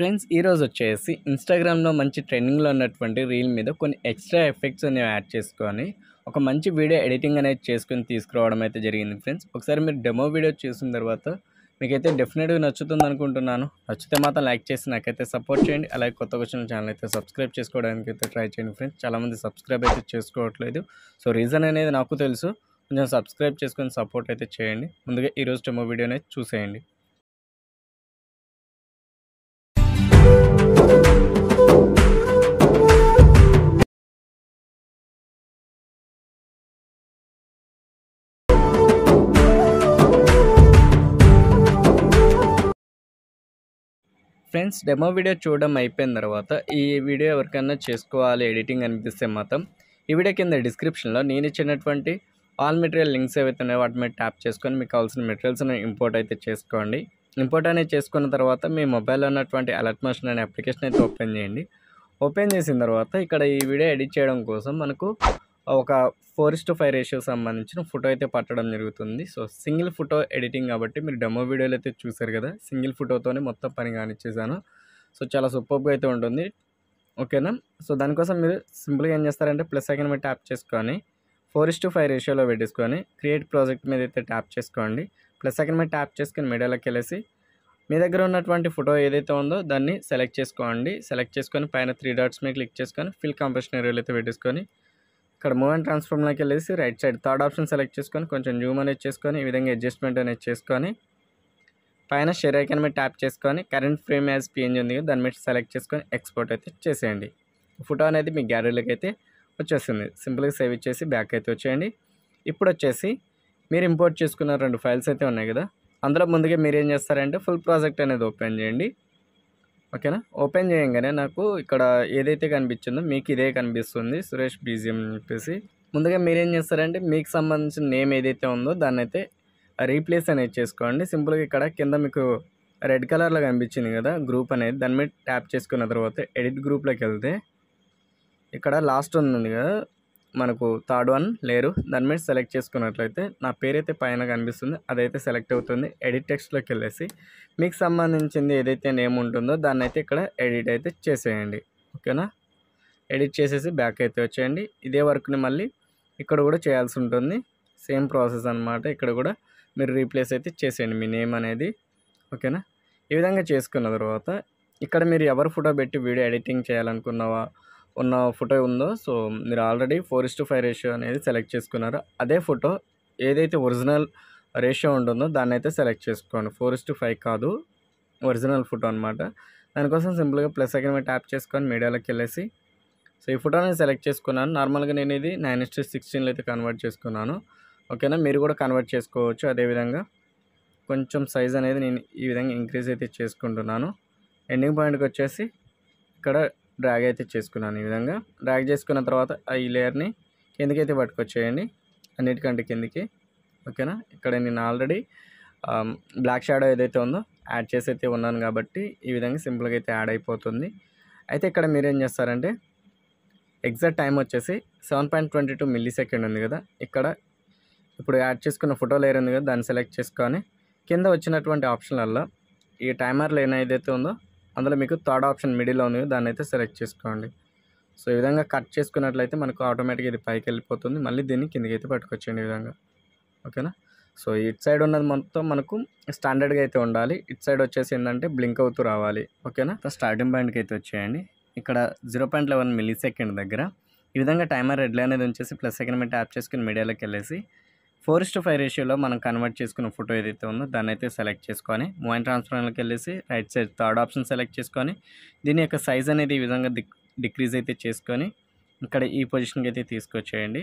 friends ఈరోజు వచ్చేసి ఇన్స్టాగ్రామ్లో మంచి ట్రెండింగ్లో ఉన్నటువంటి రీల్ మీద కొన్ని ఎక్స్ట్రా ఎఫెక్ట్స్ అనేవి యాడ్ చేసుకొని ఒక మంచి వీడియో ఎడిటింగ్ అనేది చేసుకొని తీసుకురావడం అయితే జరిగింది ఫ్రెండ్స్ ఒకసారి మీరు డెమో వీడియో చూసిన తర్వాత మీకైతే డెఫినెట్గా నచ్చుతుంది అనుకుంటున్నాను నచ్చితే మాత్రం లైక్ చేసి నాకైతే సపోర్ట్ చేయండి అలాగే కొత్త వచ్చిన ఛానల్ అయితే సబ్స్క్రైబ్ చేసుకోవడానికి అయితే ట్రై చేయండి ఫ్రెండ్స్ చాలామంది సబ్స్క్రైబ్ అయితే చేసుకోవట్లేదు సో రీజన్ అనేది నాకు తెలుసు కొంచెం సబ్స్క్రైబ్ చేసుకొని సపోర్ట్ అయితే చేయండి ముందుగా ఈరోజు డెమో వీడియోనే చూసేయండి ఫ్రెండ్స్ డెమో వీడియో చూడడం అయిపోయిన తర్వాత ఈ వీడియో ఎవరికైనా చేసుకోవాలి ఎడిటింగ్ అనిపిస్తే మాత్రం ఈ వీడియో కింద డిస్క్రిప్షన్లో నేను ఇచ్చినటువంటి ఆల్ మెటీరియల్ లింక్స్ ఏవైతే ఉన్నాయో వాటి మీద ట్యాప్ చేసుకొని మీకు కావాల్సిన మెటీరియల్స్ని ఇంపోర్ట్ అయితే చేసుకోండి ఇంపోర్ట్ అనేది చేసుకున్న తర్వాత మీ మొబైల్లో ఉన్నటువంటి అలర్ట్ మోషన్ అనే అప్లికేషన్ అయితే ఓపెన్ చేయండి ఓపెన్ చేసిన తర్వాత ఇక్కడ ఈ వీడియో ఎడిట్ చేయడం కోసం మనకు ఒక four is to five ratio సంబంధించిన ఫోటో అయితే పట్టడం జరుగుతుంది సో సింగిల్ ఫోటో ఎడిటింగ్ కాబట్టి మీరు డెమో వీడియోలు అయితే చూసారు కదా సింగిల్ ఫోటోతోనే మొత్తం పని కానిచ్చేసాను సో చాలా సూపర్గా అయితే ఉంటుంది ఓకేనా సో దానికోసం మీరు సింపుల్గా ఏం చేస్తారంటే ప్లస్ సెకండ్ మీద ట్యాప్ చేసుకొని ఫోర్ ఇస్ టు ఫైవ్ రేషియోలో పెట్టేసుకొని క్రియేట్ ప్రాజెక్ట్ మీద అయితే ట్యాప్ చేసుకోండి ప్లస్ సెకండ్ మీద ట్యాప్ చేసుకుని మీడియాలోకి వెళ్ళేసి మీ దగ్గర ఉన్నటువంటి ఫోటో ఏదైతే ఉందో దాన్ని సెలెక్ట్ చేసుకోండి సెలెక్ట్ చేసుకొని పైన త్రీ డాట్స్ మీద క్లిక్ చేసుకొని ఫిల్ కంప్రెషన్ ఏరియాలు అయితే పెట్టేసుకొని ఇక్కడ మూవ్ అండ్ ట్రాన్స్ఫార్మ్లోకి వెళ్ళేసి right side third option select చేసుకొని కొంచెం జూమ్ అనేది చేసుకొని ఈ విధంగా అడ్జస్ట్మెంట్ అనేది చేసుకొని పైన షేర్ ఐకన్ మీద ట్యాప్ చేసుకొని కరెంట్ ఫ్రేమ్ యాజ్ పిఎన్జీ ఉంది కదా దాని మీద సెలెక్ట్ చేసుకొని ఎక్స్పోర్ట్ అయితే చేసేయండి ఫోటో అనేది మీ గ్యాలరీలోకి అయితే వచ్చేస్తుంది సింపుల్గా సేవ్ ఇచ్చేసి బ్యాక్ అయితే వచ్చేయండి ఇప్పుడు వచ్చేసి మీరు ఇంపోర్ట్ చేసుకున్న రెండు ఫైల్స్ అయితే ఉన్నాయి కదా అందులో ముందుగా మీరు ఏం చేస్తారంటే ఫుల్ ప్రాజెక్ట్ అనేది ఓపెన్ చేయండి ఓకేనా ఓపెన్ చేయగానే నాకు ఇక్కడ ఏదైతే కనిపించిందో మీకు ఇదే కనిపిస్తుంది సురేష్ బీజిఎం అని చెప్పేసి ముందుగా మీరేం చేస్తారంటే మీకు సంబంధించిన నేమ్ ఏదైతే ఉందో దాన్ని అయితే రీప్లేస్ అనేది చేసుకోండి సింపుల్గా ఇక్కడ కింద మీకు రెడ్ కలర్లో కనిపించింది కదా గ్రూప్ అనేది దాని మీద ట్యాప్ చేసుకున్న తర్వాత ఎడిట్ గ్రూప్లోకి వెళ్తే ఇక్కడ లాస్ట్ ఉంది కదా మనకు థర్డ్ వన్ లేరు దాని మీద సెలెక్ట్ చేసుకున్నట్లయితే నా పేరైతే పైన కనిపిస్తుంది అదైతే సెలెక్ట్ అవుతుంది ఎడిట్ టెక్స్ట్లోకి వెళ్ళేసి మీకు సంబంధించింది ఏదైతే నేమ్ ఉంటుందో దాన్ని అయితే ఇక్కడ ఎడిట్ అయితే చేసేయండి ఓకేనా ఎడిట్ చేసేసి బ్యాక్ అయితే వచ్చేయండి ఇదే వర్క్ని మళ్ళీ ఇక్కడ కూడా చేయాల్సి ఉంటుంది సేమ్ ప్రాసెస్ అనమాట ఇక్కడ కూడా మీరు రీప్లేస్ అయితే చేసేయండి మీ నేమ్ అనేది ఓకేనా ఈ విధంగా చేసుకున్న తర్వాత ఇక్కడ మీరు ఎవరు ఫోటో పెట్టి వీడియో ఎడిటింగ్ చేయాలనుకున్నావా ఉన్న ఫోటో ఉందో సో మీరు already four is to five ratio అనేది సెలెక్ట్ చేసుకున్నారు అదే ఫోటో ఏదైతే ఒరిజినల్ రేషియో ఉంటుందో దాన్ని అయితే సెలెక్ట్ చేసుకోండి ఫోర్ ఇస్ టు ఫైవ్ కాదు ఒరిజినల్ ఫోటో అనమాట దానికోసం సింపుల్గా ప్లస్ సెకండ్ మీద ట్యాప్ చేసుకొని మీడియాలోకి వెళ్ళేసి సో ఈ ఫోటో నేను సెలెక్ట్ చేసుకున్నాను నార్మల్గా నేను ఇది నైన్ ఇస్ టు సిక్స్టీన్లో అయితే కన్వర్ట్ చేసుకున్నాను ఓకేనా మీరు కూడా కన్వర్ట్ చేసుకోవచ్చు అదేవిధంగా కొంచెం సైజ్ అనేది నేను ఈ విధంగా ఇంక్రీజ్ అయితే చేసుకుంటున్నాను ఎండింగ్ పాయింట్కి వచ్చేసి ఇక్కడ డ్రాగ్ అయితే చేసుకున్నాను ఈ విధంగా డ్రాగ్ చేసుకున్న తర్వాత ఈ లేయర్ని కిందకైతే పట్టుకొచ్చేయండి అన్నిటికంటే కిందికి ఓకేనా ఇక్కడ నేను ఆల్రెడీ బ్లాక్ షాడో ఏదైతే ఉందో యాడ్ చేసి అయితే ఉన్నాను కాబట్టి ఈ విధంగా సింపుల్గా అయితే యాడ్ అయిపోతుంది అయితే ఇక్కడ మీరేం చేస్తారంటే ఎగ్జాక్ట్ టైం వచ్చేసి seven point twenty two millisecond ఉంది కదా ఇక్కడ ఇప్పుడు యాడ్ చేసుకున్న ఫోటో లేయర్ ఉంది కదా దాన్ని సెలెక్ట్ చేసుకొని కింద వచ్చినటువంటి ఆప్షన్లలో ఈ టైమర్ లేన్ ఏదైతే ఉందో అందులో మీకు థర్డ్ ఆప్షన్ మిడిల్లో ఉంది దాన్ని అయితే సెలెక్ట్ చేసుకోండి సో ఈ విధంగా కట్ చేసుకున్నట్లయితే మనకు ఆటోమేటిక్గా ఇది పైకి వెళ్ళిపోతుంది మళ్ళీ దీన్ని కిందకి అయితే పట్టుకొచ్చేయండి ఈ విధంగా ఓకేనా సో ఇట్ సైడ్ ఉన్నది మొత్తం మనకు స్టాండర్డ్గా అయితే ఉండాలి ఇట్ సైడ్ వచ్చేసి ఏంటంటే బ్లింక్ అవుతూ రావాలి ఓకేనా స్టార్టింగ్ పాయింట్కి అయితే వచ్చేయండి ఇక్కడ zero point eleven millisecond దగ్గర ఈ విధంగా టైమర్ రెడ్లీ అనేది వచ్చేసి ప్లస్ సెకండ్ మీద ట్యాప్ చేసుకుని మీడియాలోకి వెళ్ళేసి ఫోర్స్ టు ఫైవ్ రేషియోలో మనం కన్వర్ట్ చేసుకున్న ఫోటో ఏదైతే ఉందో దాన్ని అయితే సెలెక్ట్ చేసుకొని మొబైల్ ట్రాన్స్ఫర్లోకి వెళ్ళేసి right side third option select చేసుకొని దీని యొక్క సైజ్ అనేది ఈ విధంగా డిక్రీజ్ అయితే చేసుకొని ఇక్కడ ఈ పొజిషన్కి అయితే తీసుకొచ్చేయండి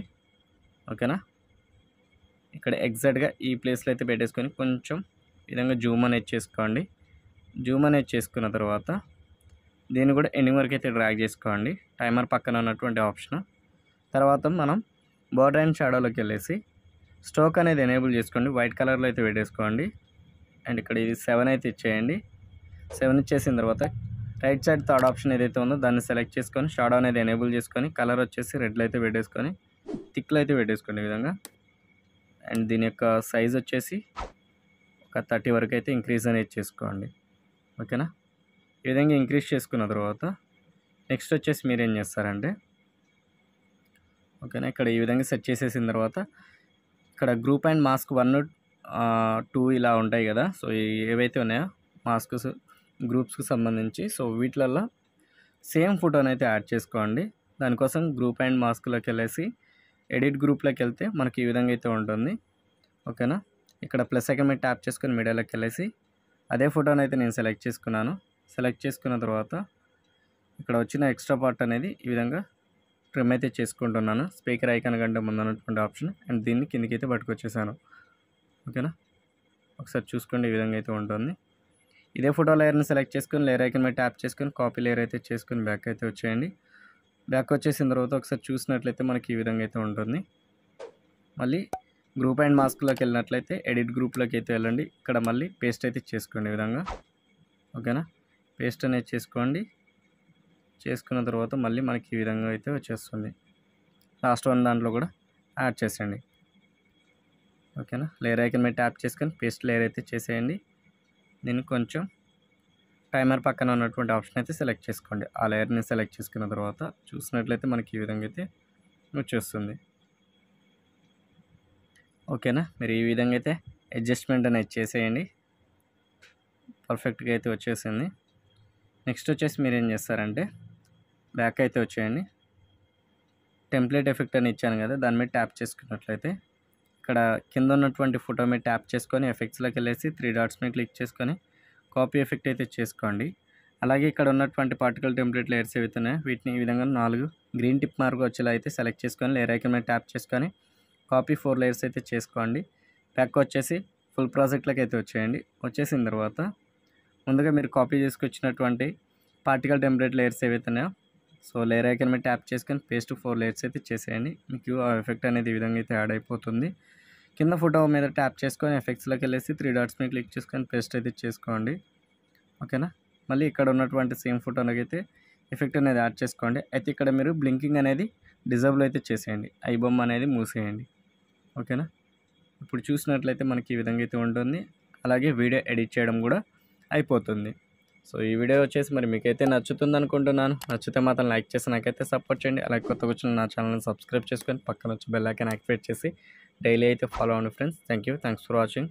ఓకేనా ఇక్కడ ఎగ్జాక్ట్గా ఈ ప్లేస్లో అయితే పెట్టేసుకొని కొంచెం విధంగా జూమ్ అనేది చేసుకోండి జూమ్ అనేది చేసుకున్న తర్వాత దీన్ని కూడా ఎండింగ్ వరకు అయితే డ్రాగ్ చేసుకోండి టైమర్ పక్కన ఉన్నటువంటి ఆప్షన్ తర్వాత మనం బోర్డర్ అండ్ షాడోలోకి వెళ్ళేసి స్టోక్ అనేది ఎనేబుల్ చేసుకోండి వైట్ కలర్లో అయితే పెట్టేసుకోండి అండ్ ఇక్కడ ఇది సెవెన్ అయితే ఇచ్చేయండి సెవెన్ ఇచ్చేసిన తర్వాత రైట్ సైడ్ థర్డ్ ఆప్షన్ ఏదైతే ఉందో దాన్ని సెలెక్ట్ చేసుకొని షాడో అనేది ఎనేబుల్ చేసుకొని కలర్ వచ్చేసి రెడ్లో అయితే పెట్టేసుకొని థిక్లో అయితే పెట్టేసుకోండి ఈ విధంగా అండ్ దీని యొక్క సైజ్ వచ్చేసి ఒక థర్టీ వరకు అయితే ఇంక్రీజ్ అనేది చేసుకోండి ఓకేనా ఈ విధంగా ఇంక్రీజ్ చేసుకున్న తర్వాత నెక్స్ట్ వచ్చేసి మీరు ఏం చేస్తారంటే ఓకేనా ఇక్కడ ఈ విధంగా సెట్ చేసేసిన తర్వాత ఇక్కడ group and mask one two ఇలా ఉంటాయి కదా సో ఏవైతే ఉన్నాయో మాస్క్స్ గ్రూప్స్కి సంబంధించి సో వీటిలలో సేమ్ ఫోటోని అయితే యాడ్ చేసుకోండి దానికోసం గ్రూప్ అండ్ మాస్క్లోకి వెళ్ళేసి ఎడిట్ గ్రూప్లోకి వెళ్తే మనకి ఈ విధంగా అయితే ఉంటుంది ఓకేనా ఇక్కడ ప్లస్ ఐకన్ మీద ట్యాప్ చేసుకుని మీడియాలోకి వెళ్ళేసి అదే ఫోటోని అయితే నేను సెలెక్ట్ చేసుకున్నాను సెలెక్ట్ చేసుకున్న తర్వాత ఇక్కడ వచ్చిన ఎక్స్ట్రా పార్ట్ అనేది ఈ విధంగా ట్రిమ్ అయితే చేసుకుంటున్నాను స్పీకర్ ఐకాన్ కంటే ముందు ఉన్నటువంటి ఆప్షన్ అండ్ దీన్ని కిందికి అయితే పట్టుకొచ్చేసాను ఓకేనా ఒకసారి చూసుకోండి ఈ విధంగా అయితే ఉంటుంది ఇదే ఫోటో లేయర్ని సెలెక్ట్ చేసుకొని లేయర్ ఐకన్ మీద ట్యాప్ చేసుకొని కాపీ లేయర్ అయితే చేసుకొని బ్యాక్ అయితే వచ్చేయండి బ్యాక్ వచ్చేసిన తర్వాత ఒకసారి చూసినట్లయితే మనకి ఈ విధంగా అయితే ఉంటుంది మళ్ళీ గ్రూప్ అండ్ మాస్క్లోకి వెళ్ళినట్లయితే ఎడిట్ గ్రూప్లోకి అయితే వెళ్ళండి ఇక్కడ మళ్ళీ పేస్ట్ అయితే చేసుకోండి ఈ విధంగా ఓకేనా పేస్ట్ అనేది చేసుకోండి చేసుకున్న తర్వాత మళ్ళీ మనకి ఈ విధంగా అయితే వచ్చేస్తుంది లాస్ట్ వన్ దాంట్లో కూడా యాడ్ చేసేయండి ఓకేనా లేయర్ ఐకన్ మీద ట్యాప్ చేసుకొని పేస్ట్ లేయర్ అయితే చేసేయండి నేను కొంచెం టైమర్ పక్కన ఉన్నటువంటి ఆప్షన్ అయితే సెలెక్ట్ చేసుకోండి ఆ లేయర్ని సెలెక్ట్ చేసుకున్న తర్వాత చూసినట్లయితే మనకి ఈ విధంగా అయితే వచ్చేస్తుంది ఓకేనా మీరు ఈ విధంగా అయితే అడ్జస్ట్మెంట్ అనేది చేసేయండి పర్ఫెక్ట్గా అయితే వచ్చేసింది నెక్స్ట్ వచ్చేసి మీరు ఏం చేస్తారంటే బ్యాక్ అయితే వచ్చేయండి టెంప్లెట్ ఎఫెక్ట్ అని ఇచ్చాను కదా దాని మీద ట్యాప్ చేసుకున్నట్లయితే ఇక్కడ కింద ఉన్నటువంటి ఫోటో మీద ట్యాప్ చేసుకొని ఎఫెక్ట్స్లోకి వెళ్ళేసి త్రీ డాట్స్ మీద క్లిక్ చేసుకొని కాపీ ఎఫెక్ట్ అయితే చేసుకోండి అలాగే ఇక్కడ ఉన్నటువంటి పార్టికల్ టెంప్లెట్ లేయర్స్ ఏవైతున్నాయో వీటిని ఈ విధంగా నాలుగు గ్రీన్ టిప్ మార్క్ వచ్చేలా అయితే సెలెక్ట్ చేసుకొని లేయర్ ఐకన్ మీద ట్యాప్ చేసుకొని కాపీ ఫోర్ లేయర్స్ అయితే చేసుకోండి ప్యాక్ వచ్చేసి ఫుల్ ప్రాజెక్ట్లకు అయితే వచ్చేయండి వచ్చేసిన తర్వాత ముందుగా మీరు కాపీ చేసుకొచ్చినటువంటి పార్టికల్ టెంప్లెట్ లేయర్స్ ఏవైతున్నాయో సో లేయర్ ఐకన్ మీద ట్యాప్ చేసుకొని పేస్ట్ ఫోర్ లేయర్స్ అయితే చేసేయండి మీకు ఆ ఎఫెక్ట్ అనేది ఈ విధంగా అయితే యాడ్ అయిపోతుంది కింద ఫోటో మీద ట్యాప్ చేసుకొని ఎఫెక్ట్స్లోకి వెళ్ళేసి త్రీ డాట్స్ మీద క్లిక్ చేసుకొని పేస్ట్ అయితే చేసుకోండి ఓకేనా మళ్ళీ ఇక్కడ ఉన్నటువంటి సేమ్ ఫోటోలోకి అయితే ఎఫెక్ట్ అనేది యాడ్ చేసుకోండి అయితే ఇక్కడ మీరు బ్లింకింగ్ అనేది డిజర్బుల్ అయితే చేసేయండి ఐ బొమ్మ అనేది మూసేయండి ఓకేనా ఇప్పుడు చూసినట్లయితే మనకి ఈ విధంగా అయితే ఉంటుంది అలాగే వీడియో ఎడిట్ చేయడం కూడా అయిపోతుంది సో ఈ వీడియో వచ్చేసి మరి మీకైతే నచ్చుతుంది అనుకుంటున్నాను నచ్చితే మాత్రం లైక్ చేసి నాకైతే సపోర్ట్ చేయండి అలాగే కొత్త కూర్చొని నా ఛానల్ని సబ్స్క్రైబ్ చేసుకొని పక్కన వచ్చి బెల్ యాక్టివేట్ చేసి డైలీ అయితే ఫాలో అవ్వండి friends thank you thanks for watching